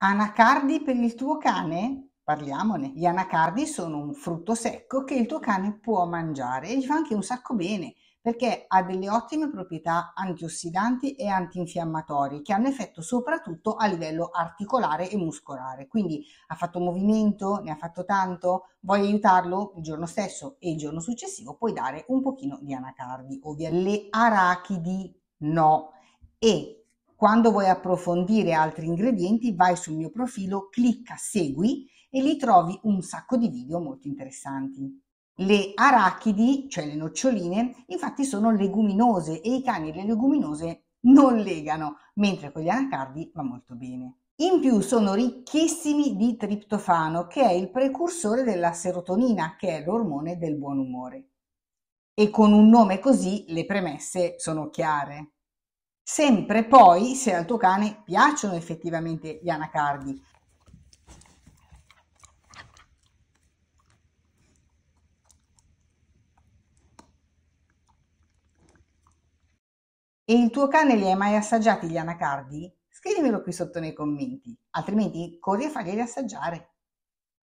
Anacardi per il tuo cane? Parliamone. Gli anacardi sono un frutto secco che il tuo cane può mangiare e gli fa anche un sacco bene perché ha delle ottime proprietà antiossidanti e antinfiammatorie che hanno effetto soprattutto a livello articolare e muscolare. Quindi ha fatto movimento, ne ha fatto tanto, vuoi aiutarlo il giorno stesso e il giorno successivo puoi dare un pochino di anacardi, ovvia le arachidi no e quando vuoi approfondire altri ingredienti vai sul mio profilo, clicca segui e lì trovi un sacco di video molto interessanti. Le arachidi, cioè le noccioline, infatti sono leguminose e i cani le leguminose non legano, mentre con gli anacardi va molto bene. In più sono ricchissimi di triptofano, che è il precursore della serotonina, che è l'ormone del buon umore. E con un nome così le premesse sono chiare sempre poi se al tuo cane piacciono effettivamente gli anacardi. E il tuo cane li hai mai assaggiati gli anacardi? Scrivimelo qui sotto nei commenti, altrimenti corri a farglieli assaggiare.